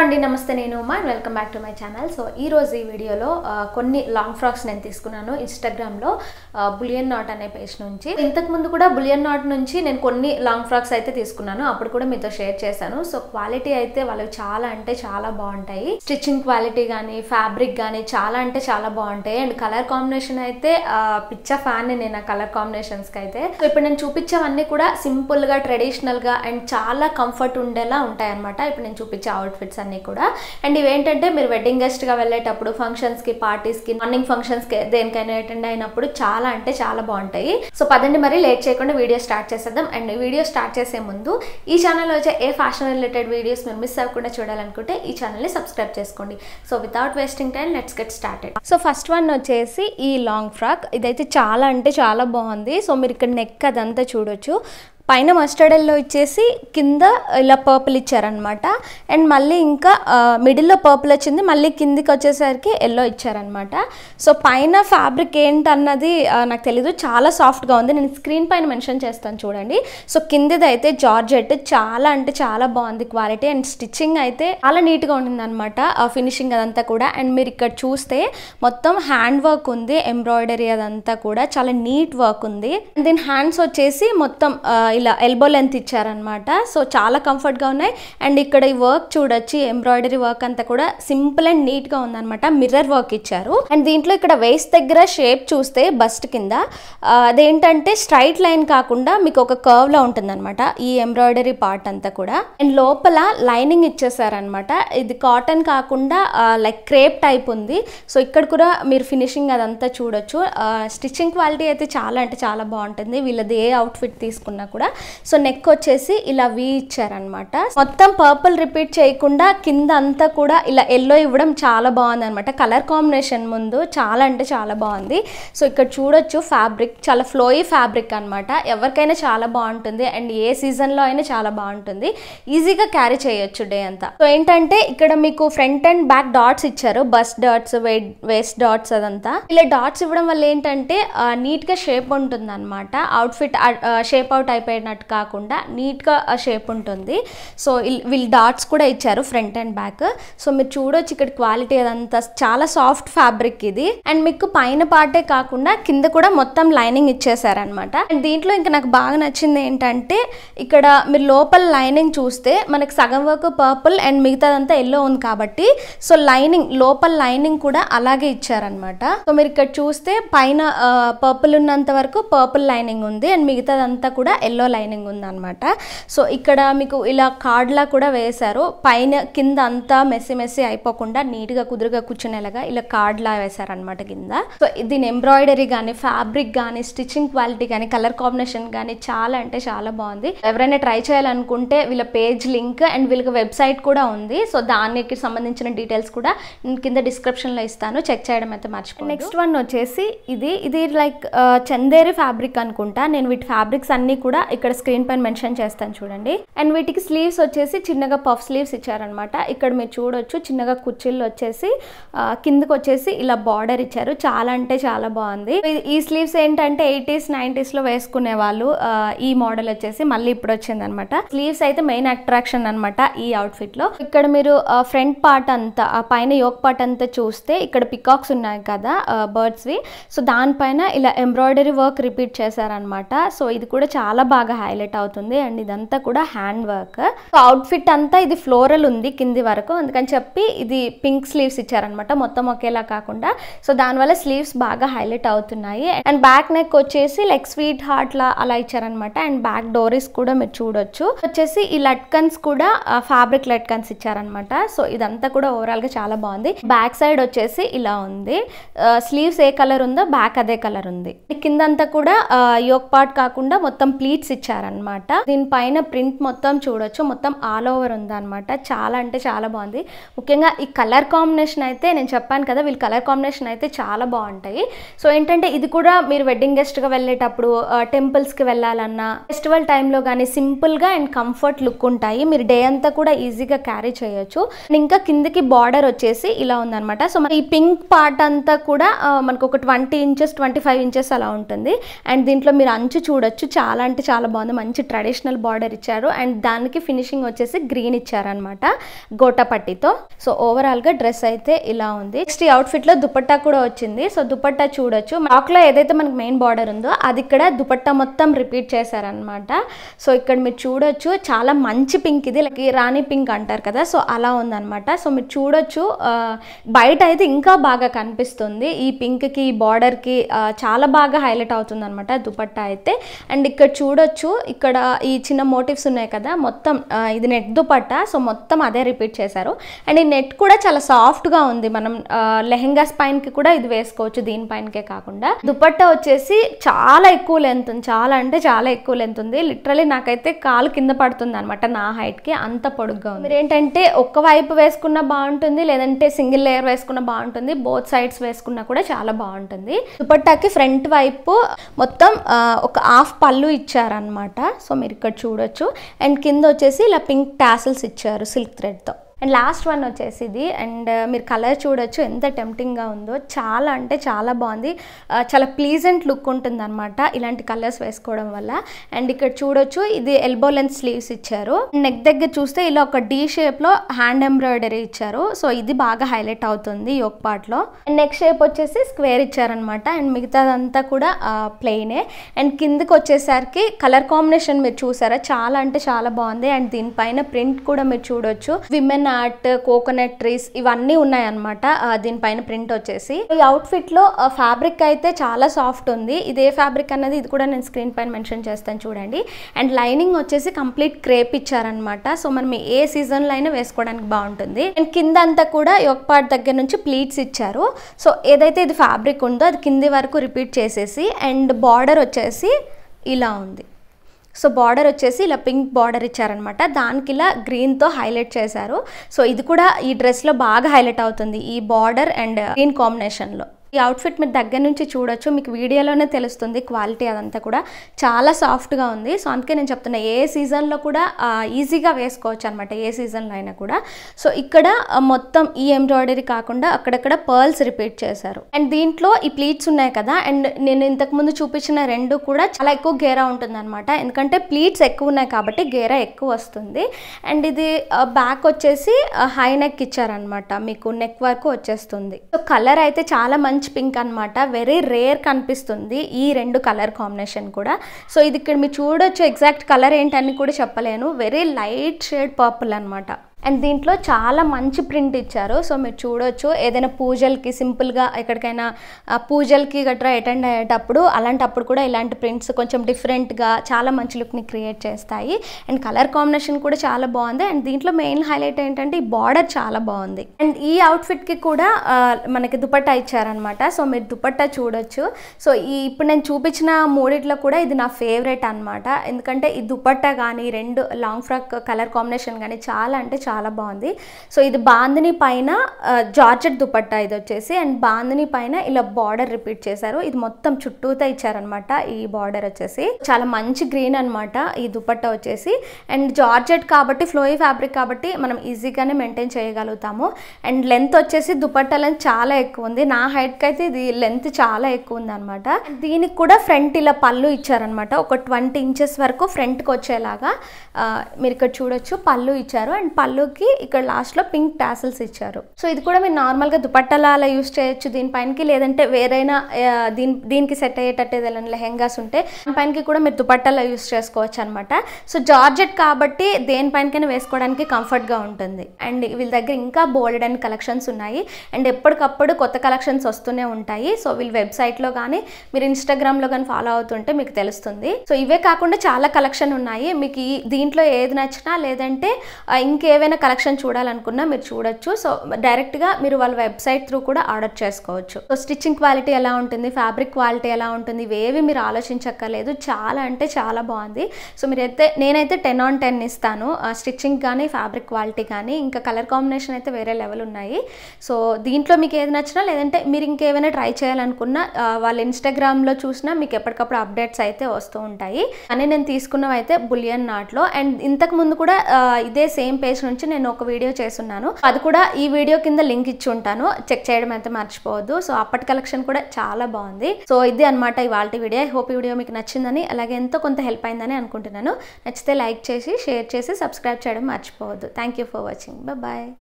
అండి నమస్తే నేను మా and welcome back to my channel so ఈరోజు ఈ వీడియోలో కొన్ని లాంగ్ ఫ్రాక్స్ నేను తీసుకున్నాను ఇన్స్టాగ్రామ్లో బులియన్ నాట్ అనే పేజ్ నుంచి ఇంతకుముందు కూడా బులియన్ నాట్ నుంచి నేను కొన్ని లాంగ్ ఫ్రాక్స్ అయితే తీసుకున్నాను అప్పుడు కూడా మీతో షేర్ చేశాను సో క్వాలిటీ అయితే వాళ్ళకి చాలా అంటే చాలా బాగుంటాయి స్టిచ్చింగ్ క్వాలిటీ కానీ ఫ్యాబ్రిక్ కానీ చాలా అంటే చాలా బాగుంటాయి అండ్ కలర్ కాంబినేషన్ అయితే పిచ్చ ఫ్యాన్ నేను ఆ కలర్ కాంబినేషన్స్కి అయితే సో ఇప్పుడు నేను చూపించేవన్నీ కూడా సింపుల్గా ట్రెడిషనల్గా అండ్ చాలా కంఫర్ట్ ఉండేలా ఉంటాయి అనమాట ఇప్పుడు నేను చూపించే అవుట్ఫిట్స్ అన్ని అన్నీ కూడా అండ్ ఇవేంటంటే మీరు వెడ్డింగ్ గెస్ట్గా వెళ్ళేటప్పుడు ఫంక్షన్స్కి పార్టీస్కి మార్నింగ్ ఫంక్షన్స్కి దేనికైనా అటెండ్ అయినప్పుడు చాలా అంటే చాలా బాగుంటాయి సో పదండి మరి లేట్ చేయకుండా వీడియో స్టార్ట్ చేసేద్దాం అండ్ వీడియో స్టార్ట్ చేసే ముందు ఈ ఛానల్లో వచ్చే ఏ ఫ్యాషన్ రిలేటెడ్ వీడియోస్ మీరు మిస్ అవ్వకుండా చూడాలనుకుంటే ఈ ఛానల్ని సబ్స్క్రైబ్ చేసుకోండి so without wasting time let's get started so first one వచ్చేసి ఈ లాంగ్ ఫ్రాక్ ఇదైతే చాలా అంటే చాలా బాగుంది సో మీరు ఇక్కడ నెక్ అదంతా చూడొచ్చు పైన మస్టర్డ్ ఎల్లో ఇచ్చేసి కింద ఇలా పర్పుల్ ఇచ్చారనమాట అండ్ మళ్ళీ ఇంకా మిడిల్లో పర్పుల్ వచ్చింది మళ్ళీ కిందికి వచ్చేసరికి ఎల్లో ఇచ్చారనమాట సో పైన ఫ్యాబ్రిక్ ఏంటన్నది నాకు తెలీదు చాలా సాఫ్ట్గా ఉంది నేను స్క్రీన్ పైన మెన్షన్ చేస్తాను చూడండి సో కిందిది అయితే జార్జెట్ చాలా అంటే చాలా బాగుంది క్వాలిటీ అండ్ స్టిచ్చింగ్ అయితే చాలా నీట్గా ఉండింది అనమాట ఫినిషింగ్ అదంతా కూడా అండ్ మీరు ఇక్కడ చూస్తే మొత్తం హ్యాండ్ వర్క్ ఉంది ఎంబ్రాయిడరీ అదంతా కూడా చాలా నీట్ వర్క్ ఉంది దీని హ్యాండ్స్ వచ్చేసి మొత్తం ఇలా ఎల్బో లెంత్ ఇచ్చారనమాట సో చాలా కంఫర్ట్గా ఉన్నాయి అండ్ ఇక్కడ ఈ వర్క్ చూడొచ్చు ఎంబ్రాయిడరీ వర్క్ అంతా కూడా సింపుల్ అండ్ నీట్గా ఉందనమాట మిర్రర్ వర్క్ ఇచ్చారు అండ్ దీంట్లో ఇక్కడ వేస్ట్ దగ్గర షేప్ చూస్తే బస్ట్ కింద అదేంటంటే స్ట్రైట్ లైన్ కాకుండా మీకు ఒక కర్వ్లో ఉంటుందన్నమాట ఈ ఎంబ్రాయిడరీ పార్ట్ అంతా కూడా అండ్ లోపల లైనింగ్ ఇచ్చేసారనమాట ఇది కాటన్ కాకుండా లైక్ క్రేప్ టైప్ ఉంది సో ఇక్కడ కూడా మీరు ఫినిషింగ్ అదంతా చూడొచ్చు స్టిచ్చింగ్ క్వాలిటీ అయితే చాలా అంటే చాలా బాగుంటుంది వీళ్ళది ఏ అవుట్ఫిట్ తీసుకున్నా కూడా సో నెక్ వచ్చేసి ఇలా వి ఇచ్చారనమాట మొత్తం పర్పుల్ రిపీట్ చేయకుండా కింద అంతా కూడా ఇలా ఎల్లో ఇవ్వడం చాలా బాగుంది అనమాట కలర్ కాంబినేషన్ ముందు చాలా అంటే చాలా బాగుంది సో ఇక్కడ చూడొచ్చు ఫ్యాబ్రిక్ చాలా ఫ్లోయీ ఫ్యాబ్రిక్ అనమాట ఎవరికైనా చాలా బాగుంటుంది అండ్ ఏ సీజన్లో అయినా చాలా బాగుంటుంది ఈజీగా క్యారీ చేయొచ్చు డే అంతా సో ఏంటంటే ఇక్కడ మీకు ఫ్రంట్ అండ్ బ్యాక్ డాట్స్ ఇచ్చారు బస్ డాట్స్ వేస్ట్ డాట్స్ అదంతా ఇలా డాట్స్ ఇవ్వడం వల్ల ఏంటంటే నీట్గా షేప్ ఉంటుంది అనమాట అవుట్ఫిట్ షేప్ అవుట్ అయిపోయి అయిపోయినట్టు కాకుండా నీట్గా షేప్ ఉంటుంది సో వీళ్ళు డాట్స్ కూడా ఇచ్చారు ఫ్రంట్ అండ్ బ్యాక్ సో మీరు చూడొచ్చు ఇక్కడ క్వాలిటీ అదంతా చాలా సాఫ్ట్ ఫ్యాబ్రిక్ ఇది అండ్ మీకు పైన పార్టే కాకుండా కింద కూడా మొత్తం లైనింగ్ ఇచ్చేసారనమాట అండ్ దీంట్లో ఇంకా నాకు బాగా నచ్చింది ఏంటంటే ఇక్కడ మీరు లోపల లైనింగ్ చూస్తే మనకు సగం వరకు పర్పుల్ అండ్ మిగతాదంతా ఎల్లో ఉంది కాబట్టి సో లైనింగ్ లోపల లైనింగ్ కూడా అలాగే ఇచ్చారనమాట సో మీరు ఇక్కడ చూస్తే పైన పర్పుల్ ఉన్నంత వరకు పర్పుల్ లైనింగ్ ఉంది అండ్ మిగతాదంతా కూడా ఎల్లో ఎల్లో లైనింగ్ ఉందన్నమాట సో ఇక్కడ మీకు ఇలా కార్డ్లా కూడా వేశారు పైన కింద అంతా మెస్సి మెస్సి అయిపోకుండా నీట్గా కుదురుగా కూర్చునేలాగా ఇలా కార్డ్లా వేశారనమాట కింద సో దీని ఎంబ్రాయిడరీ కానీ ఫ్యాబ్రిక్ కానీ స్టిచ్చింగ్ క్వాలిటీ కానీ కలర్ కాంబినేషన్ కానీ చాలా అంటే చాలా బాగుంది ఎవరైనా ట్రై చేయాలనుకుంటే వీళ్ళ పేజ్ లింక్ అండ్ వీళ్ళకి వెబ్సైట్ కూడా ఉంది సో దానికి సంబంధించిన డీటెయిల్స్ కూడా కింద డిస్క్రిప్షన్లో ఇస్తాను చెక్ చేయడం అయితే మర్చిపోయి నెక్స్ట్ వన్ వచ్చేసి ఇది ఇది లైక్ చందేరి ఫ్యాబ్రిక్ అనుకుంటా నేను వీటి ఫ్యాబ్రిక్స్ అన్నీ కూడా ఇక్కడ స్క్రీన్ పైన మెన్షన్ చేస్తాను చూడండి అండ్ వీటికి స్లీవ్స్ వచ్చేసి చిన్నగా పఫ్ స్లీవ్స్ ఇచ్చారనమాట ఇక్కడ మీరు చూడొచ్చు చిన్నగా కుర్చీలు వచ్చేసి కిందకు వచ్చేసి ఇలా బార్డర్ ఇచ్చారు చాలా అంటే చాలా బాగుంది ఈ స్లీవ్స్ ఏంటంటే ఎయిటీస్ నైన్టీస్ లో వేసుకునే వాళ్ళు ఈ మోడల్ వచ్చేసి మళ్ళీ ఇప్పుడు వచ్చింది అనమాట స్లీవ్స్ అయితే మెయిన్ అట్రాక్షన్ అనమాట ఈ అవుట్ఫిట్ లో ఇక్కడ మీరు ఫ్రంట్ పార్ట్ అంతా ఆ పైన యోక్ పార్ట్ అంతా చూస్తే ఇక్కడ పికాక్స్ ఉన్నాయి కదా బర్డ్స్వి సో దానిపైన ఇలా ఎంబ్రాయిడరీ వర్క్ రిపీట్ చేశారనమాట సో ఇది కూడా చాలా బాగా హైలైట్ అవుతుంది అండ్ ఇదంతా కూడా హ్యాండ్ వర్క్ అవుట్ఫిట్ అంతా ఇది ఫ్లోరల్ ఉంది కింది వరకు అందుకని చెప్పి ఇది పింక్ స్లీవ్స్ ఇచ్చారనమాట మొత్తం ఒకేలా కాకుండా సో దానివల్ల స్లీవ్స్ బాగా హైలైట్ అవుతున్నాయి అండ్ బ్యాక్ నెక్ వచ్చేసి లైక్ స్వీట్ హార్ట్ లా అలా ఇచ్చారనమాట అండ్ బ్యాక్ డోరీస్ కూడా మీరు చూడొచ్చు వచ్చేసి ఈ లట్కన్స్ కూడా ఫ్యాబ్రిక్ లట్కన్స్ ఇచ్చారనమాట సో ఇదంతా కూడా ఓవరాల్ గా చాలా బాగుంది బ్యాక్ సైడ్ వచ్చేసి ఇలా ఉంది స్లీవ్స్ ఏ కలర్ ఉందో బ్యాక్ అదే కలర్ ఉంది కిందంతా కూడా యోక్ పార్ట్ కాకుండా మొత్తం ప్లీట్స్ స్టిక్స్ ఇచ్చారనమాట దీనిపైన ప్రింట్ మొత్తం చూడొచ్చు మొత్తం ఆల్ ఓవర్ ఉందన్నమాట చాలా అంటే చాలా బాగుంది ముఖ్యంగా ఈ కలర్ కాంబినేషన్ అయితే నేను చెప్పాను కదా వీళ్ళు కలర్ కాంబినేషన్ అయితే చాలా బాగుంటాయి సో ఏంటంటే ఇది కూడా మీరు వెడ్డింగ్ గెస్ట్గా వెళ్ళేటప్పుడు టెంపుల్స్కి వెళ్ళాలన్నా ఫెస్టివల్ టైంలో కానీ సింపుల్గా అండ్ కంఫర్ట్ లుక్ ఉంటాయి మీరు డే అంతా కూడా ఈజీగా క్యారీ చేయొచ్చు ఇంకా కిందకి బార్డర్ వచ్చేసి ఇలా ఉందన్నమాట సో ఈ పింక్ పార్ట్ అంతా కూడా మనకు ఒక twenty inches twenty five inches అలా ఉంటుంది అండ్ దీంట్లో మీరు అంచు చూడొచ్చు చాలా అంటే చాలా చాలా బాగుంది మంచి ట్రెడిషనల్ బార్డర్ ఇచ్చారు అండ్ దానికి ఫినిషింగ్ వచ్చేసి గ్రీన్ ఇచ్చారనమాట గోటపట్టితో సో ఓవరాల్గా డ్రెస్ అయితే ఇలా ఉంది నెక్స్ట్ ఈ అవుట్ఫిట్లో దుపట్టా కూడా వచ్చింది సో దుపట్టా చూడొచ్చు లో ఏదైతే మనకి మెయిన్ బార్డర్ ఉందో అది ఇక్కడ దుపట్టా మొత్తం రిపీట్ చేశారనమాట సో ఇక్కడ మీరు చూడొచ్చు చాలా మంచి పింక్ ఇది లైక్ రాణి పింక్ అంటారు కదా సో అలా ఉందనమాట సో మీరు చూడొచ్చు బయట అయితే ఇంకా బాగా కనిపిస్తుంది ఈ పింక్కి ఈ బార్డర్కి చాలా బాగా హైలైట్ అవుతుంది అనమాట దుపట్టా అయితే అండ్ ఇక్కడ చూడొచ్చు చూడొచ్చు ఇక్కడ ఈ చిన్న మోటివ్స్ ఉన్నాయి కదా మొత్తం ఇది నెట్ దుపట్ట సో మొత్తం అదే రిపీట్ చేశారు అండ్ ఈ నెట్ కూడా చాలా సాఫ్ట్గా ఉంది మనం లెహెంగాస్ కి కూడా ఇది వేసుకోవచ్చు దీని పైనకే కాకుండా దుపట్ట వచ్చేసి చాలా ఎక్కువ లెంత్ ఉంది చాలా అంటే చాలా ఎక్కువ లెంత్ ఉంది లిటరలీ నాకైతే కాలు కింద పడుతుంది అనమాట నా హైట్కి అంత పొడుగ్గా ఉంది ఏంటంటే ఒక్క వైపు వేసుకున్న బాగుంటుంది లేదంటే సింగిల్ లేయర్ వేసుకున్న బాగుంటుంది బోత్ సైడ్స్ వేసుకున్నా కూడా చాలా బాగుంటుంది దుపట్టాకి ఫ్రంట్ వైపు మొత్తం ఒక హాఫ్ పళ్ళు ఇచ్చారు అనమాట సో మీరు ఇక్కడ చూడొచ్చు అండ్ కింద వచ్చేసి ఇలా పింక్ టాసల్స్ ఇచ్చారు సిల్క్ థ్రెడ్తో అండ్ లాస్ట్ వన్ వచ్చేసి ఇది అండ్ uh, మీరు కలర్ చూడొచ్చు ఎంత టెంప్టింగ్గా ఉందో చాలా అంటే చాలా బాగుంది uh, చాలా ప్లీజెంట్ లుక్ ఉంటుంది అనమాట ఇలాంటి కలర్స్ వేసుకోవడం వల్ల అండ్ ఇక్కడ చూడొచ్చు ఇది ఎల్బో లెంత్ స్లీవ్స్ ఇచ్చారు నెక్ దగ్గర చూస్తే ఇలా ఒక డీ షేప్లో హ్యాండ్ ఎంబ్రాయిడరీ ఇచ్చారు సో ఇది బాగా హైలైట్ అవుతుంది యోక్ పార్ట్లో అండ్ నెక్ షేప్ వచ్చేసి స్క్వేర్ ఇచ్చారనమాట అండ్ మిగతాదంతా కూడా uh, ప్లెయినే అండ్ కిందకి వచ్చేసరికి కలర్ కాంబినేషన్ మీరు చూసారా చాలా అంటే చాలా బాగుంది అండ్ దీనిపైన ప్రింట్ కూడా మీరు చూడొచ్చు విమెన్ నాట్ కోకోనట్ ట్రీస్ ఇవన్నీ ఉన్నాయన్నమాట దీనిపైన ప్రింట్ వచ్చేసి ఈ అవుట్ఫిట్లో ఫ్యాబ్రిక్ అయితే చాలా సాఫ్ట్ ఉంది ఇది ఏ ఫ్యాబ్రిక్ అన్నది ఇది కూడా నేను స్క్రీన్ పైన మెన్షన్ చేస్తాను చూడండి అండ్ లైనింగ్ వచ్చేసి కంప్లీట్ క్రేప్ ఇచ్చారనమాట సో మనం ఏ సీజన్లో అయినా వేసుకోవడానికి బాగుంటుంది అండ్ కింద అంతా కూడా యొక్క పార్ట్ దగ్గర నుంచి ప్లీట్స్ ఇచ్చారు సో ఏదైతే ఇది ఫ్యాబ్రిక్ ఉందో అది కింది వరకు రిపీట్ చేసేసి అండ్ బార్డర్ వచ్చేసి ఇలా ఉంది సో బార్డర్ వచ్చేసి ఇలా పింక్ బార్డర్ ఇచ్చారనమాట దానికి ఇలా గ్రీన్తో హైలైట్ చేశారు సో ఇది కూడా ఈ డ్రెస్లో బాగా హైలైట్ అవుతుంది ఈ బార్డర్ అండ్ గ్రీన్ కాంబినేషన్లో ఈ అవుట్ఫిట్ మీరు దగ్గర నుంచి చూడొచ్చు మీకు వీడియోలోనే తెలుస్తుంది క్వాలిటీ అదంతా కూడా చాలా సాఫ్ట్గా ఉంది సో అందుకే నేను చెప్తున్నా ఏ సీజన్లో కూడా ఈజీగా వేసుకోవచ్చు అనమాట ఏ సీజన్లో అయినా కూడా సో ఇక్కడ మొత్తం ఈ ఎంబ్రాయిడరీ కాకుండా అక్కడక్కడ పర్ల్స్ రిపీట్ చేశారు అండ్ దీంట్లో ఈ ప్లీట్స్ ఉన్నాయి కదా అండ్ నేను ఇంతకుముందు చూపించిన రెండు కూడా చాలా ఎక్కువ గేరా ఉంటుందన్నమాట ఎందుకంటే ప్లీట్స్ ఎక్కువ ఉన్నాయి కాబట్టి గేరా ఎక్కువ వస్తుంది అండ్ ఇది బ్యాక్ వచ్చేసి హై నెక్ ఇచ్చారనమాట మీకు నెక్ వరకు వచ్చేస్తుంది సో కలర్ అయితే చాలా మంచి ఆరెంజ్ పింక్ అనమాట వెరీ రేర్ కనిపిస్తుంది ఈ రెండు కలర్ కాంబినేషన్ కూడా సో ఇది ఇక్కడ మీరు చూడొచ్చు ఎగ్జాక్ట్ కలర్ ఏంటని కూడా చెప్పలేను వెరీ లైట్ షేడ్ పర్పుల్ అనమాట అండ్ దీంట్లో చాలా మంచి ప్రింట్ ఇచ్చారు సో మీరు చూడొచ్చు ఏదైనా పూజలకి సింపుల్గా ఎక్కడికైనా పూజలకి గట్రా అటెండ్ అయ్యేటప్పుడు అలాంటప్పుడు కూడా ఇలాంటి ప్రింట్స్ కొంచెం డిఫరెంట్గా చాలా మంచి లుక్ని క్రియేట్ చేస్తాయి అండ్ కలర్ కాంబినేషన్ కూడా చాలా బాగుంది అండ్ దీంట్లో మెయిన్ హైలైట్ ఏంటంటే ఈ బార్డర్ చాలా బాగుంది అండ్ ఈ అవుట్ఫిట్కి కూడా మనకి దుపట్టా ఇచ్చారనమాట సో మీరు దుపట్టా చూడొచ్చు సో ఈ ఇప్పుడు నేను చూపించిన మూడిట్లో కూడా ఇది నా ఫేవరెట్ అనమాట ఎందుకంటే ఈ దుపట్టా కానీ రెండు లాంగ్ ఫ్రాక్ కలర్ కాంబినేషన్ కానీ చాలా అంటే చాలా చాలా బాగుంది సో ఇది బాందిని పైన జార్జెట్ దుపట్టా ఇది వచ్చేసి అండ్ బాందిని పైన ఇలా బార్డర్ రిపీట్ చేశారు ఇది మొత్తం చుట్టూతో ఇచ్చారనమాట ఈ బార్డర్ వచ్చేసి చాలా మంచి గ్రీన్ అనమాట ఈ దుపట్టా వచ్చేసి అండ్ జార్జెట్ కాబట్టి ఫ్లోయి ఫ్యాబ్రిక్ కాబట్టి మనం ఈజీగానే మెయింటైన్ చేయగలుగుతాము అండ్ లెంత్ వచ్చేసి దుపట్టా లెంత్ చాలా ఎక్కువ ఉంది నా హైట్కి అయితే ఇది లెంత్ చాలా ఎక్కువ ఉంది అనమాట దీనికి కూడా ఫ్రంట్ ఇలా పళ్ళు ఇచ్చారనమాట ఒక ట్వంటీ ఇంచెస్ వరకు ఫ్రంట్కి వచ్చేలాగా మీరు ఇక్కడ చూడొచ్చు పళ్ళు ఇచ్చారు అండ్ పళ్ళు పళ్ళుకి ఇక్కడ లాస్ట్లో పింక్ టాసల్స్ ఇచ్చారు సో ఇది కూడా మీరు నార్మల్గా దుపట్టలా యూస్ చేయొచ్చు దీనిపైనకి లేదంటే వేరైనా దీని దీనికి సెట్ అయ్యేటట్టు ఏదైనా లెహెంగాస్ ఉంటే దానిపైనకి కూడా మీరు దుపట్టలా యూస్ చేసుకోవచ్చు అనమాట సో జార్జెట్ కాబట్టి దేనిపైనకైనా వేసుకోవడానికి కంఫర్ట్గా ఉంటుంది అండ్ వీళ్ళ దగ్గర ఇంకా బోల్డ్ అండ్ కలెక్షన్స్ ఉన్నాయి అండ్ ఎప్పటికప్పుడు కొత్త కలెక్షన్స్ వస్తూనే ఉంటాయి సో వీళ్ళ వెబ్సైట్లో కానీ మీరు ఇన్స్టాగ్రామ్లో కానీ ఫాలో అవుతుంటే మీకు తెలుస్తుంది సో ఇవే కాకుండా చాలా కలెక్షన్ ఉన్నాయి మీకు దీంట్లో ఏది నచ్చినా లేదంటే ఇంకేవైనా ఏదైనా కలెక్షన్ చూడాలనుకున్నా మీరు చూడొచ్చు సో డైరెక్ట్గా మీరు వాళ్ళ వెబ్సైట్ త్రూ కూడా ఆర్డర్ చేసుకోవచ్చు సో స్టిచ్చింగ్ క్వాలిటీ ఎలా ఉంటుంది ఫ్యాబ్రిక్ క్వాలిటీ ఎలా ఉంటుంది ఇవేవి మీరు ఆలోచించక్కర్లేదు చాలా అంటే చాలా బాగుంది సో మీరు అయితే నేనైతే టెన్ ఆన్ టెన్ ఇస్తాను స్టిచ్చింగ్ కానీ ఫ్యాబ్రిక్ క్వాలిటీ కానీ ఇంకా కలర్ కాంబినేషన్ అయితే వేరే లెవెల్ ఉన్నాయి సో దీంట్లో మీకు ఏది నచ్చినా లేదంటే మీరు ఇంకేమైనా ట్రై చేయాలనుకున్నా వాళ్ళ ఇన్స్టాగ్రామ్లో చూసినా మీకు ఎప్పటికప్పుడు అప్డేట్స్ అయితే వస్తూ ఉంటాయి అని నేను తీసుకున్నవి అయితే బులియన్ నాట్లో అండ్ ఇంతకు ముందు కూడా ఇదే సేమ్ పేజ్ నుంచి గురించి నేను ఒక వీడియో చేస్తున్నాను అది కూడా ఈ వీడియో కింద లింక్ ఇచ్చి ఉంటాను చెక్ చేయడం అయితే మర్చిపోవద్దు సో అప్పటి కలెక్షన్ కూడా చాలా బాగుంది సో ఇది అనమాట ఇవాళ వీడియో ఐ హోప్ ఈ వీడియో మీకు నచ్చిందని అలాగే ఎంతో కొంత హెల్ప్ అయిందని అనుకుంటున్నాను నచ్చితే లైక్ చేసి షేర్ చేసి సబ్స్క్రైబ్ చేయడం మర్చిపోవద్దు థ్యాంక్ ఫర్ వాచింగ్ బాయ్